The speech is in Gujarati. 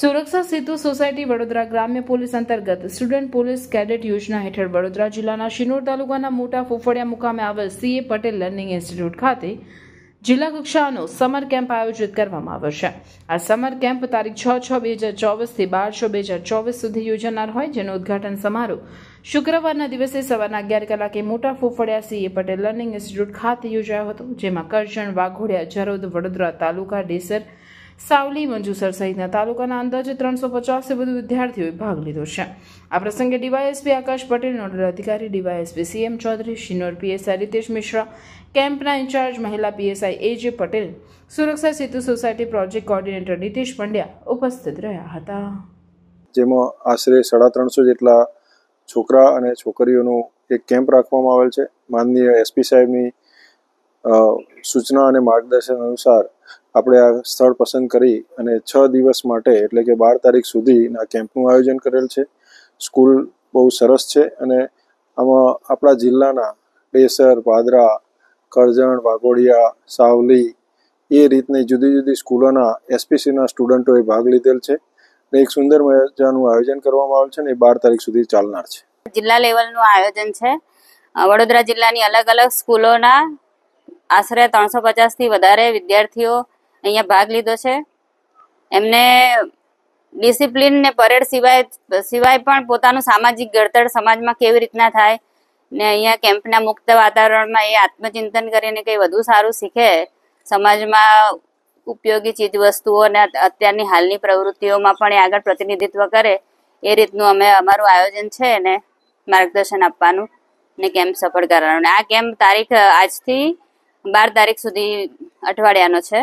સુરક્ષા સેતુ સોસાયટી વડોદરા ગ્રામ્ય પોલીસ અંતર્ગત સ્ટુડન્ટ પોલીસ કેડેટ યોજના હેઠળ વડોદરા જિલ્લાના શિનોર તાલુકાના મોટા ફોફડિયા મુકામે આવેલ સીએ પટેલ લર્નિંગ ઇન્સ્ટિટ્યૂટ ખાતે જિલ્લા કક્ષાનો સમર કેમ્પ આયોજિત કરવામાં આવશે આ સમર કેમ્પ તારીખ છ છ બે હજાર ચોવીસથી બાર છ બે હજાર ચોવીસ સુધી યોજાનાર હોય જેનો ઉદઘાટન સમારોહ શુક્રવારના દિવસે સવારના અગિયાર કલાકે મોટા Fofadiya CA Patel learning institute ખાતે યોજાયો હતો જેમાં કરજણ વાઘોડિયા જરોદ વડોદરા તાલુકા ડેસર સાવલી મંજુસર સહિતના તાલુકાના અંદાજે ત્રણસો પચાસથી વધુ વિદ્યાર્થીઓએ ભાગ લીધો છે આ પ્રસંગે ડીવાયએસપી આકાશ પટેલ નોડલ અધિકારી DYSP CM Chaudhari Sinor PSI Ritesh Mishra કેમ્પના ઇન્ચાર્જ મહિલા PSI A J Patel Suraksha Setu society project coordinator Nitish Pandya ઉપસ્થિત રહ્યા હતા જેમાં આશરે સાડા ત્રણસો જેટલા છોકરા અને છોકરીઓનું એક કેમ્પ રાખવામાં આવેલ છે માનનીય એસપી સાહેબની સૂચના અને માર્ગદર્શન અનુસાર આપણે આ સ્થળ પસંદ કરી અને છ દિવસ માટે એટલે કે બાર તારીખ સુધીના કેમ્પનું આયોજન કરેલ છે સ્કૂલ બહુ સરસ છે અને આમાં આપણા જિલ્લાના ડેસર પાદરા કરજણ વાઘોડિયા સાવલી એ રીતની જુદી જુદી સ્કૂલોના એસપીસીના સ્ટુડન્ટોએ ભાગ લીધેલ છે અને એક સુંદર મજાનું આયોજન કરવામાં આવેલ છે અને એ બાર તારીખ સુધી ચાલનાર છે જિલ્લા લેવલનું આયોજન છે વડોદરા જિલ્લાની અલગ અલગ સ્કૂલોના આશરે ત્રણસો પચાસથી વધારે વિદ્યાર્થીઓ અહીંયા ભાગ લીધો છે એમને ડિસિપ્લિન ને પરેડ સિવાય સિવાય પણ પોતાનું સામાજિક ઘડતર સમાજમાં કેવી રીતના થાય ને અહીંયા કેમ્પના મુક્ત વાતાવરણમાં એ આત્મચિંતન કરીને કંઈ વધુ સારું શીખે સમાજમાં ઉપયોગી ચીજ વસ્તુઓ ને અત્યારની હાલની પ્રવૃત્તિઓમાં પણ એ આગળ પ્રતિનિધિત્વ કરે એ રીતનું અમે અમારું આયોજન છે ને માર્ગદર્શન આપવાનું ને કેમ્પ સફળ કરવાનું આ કેમ્પ તારીખ આજથી બાર તારીખ સુધી અઠવાડિયાનો છે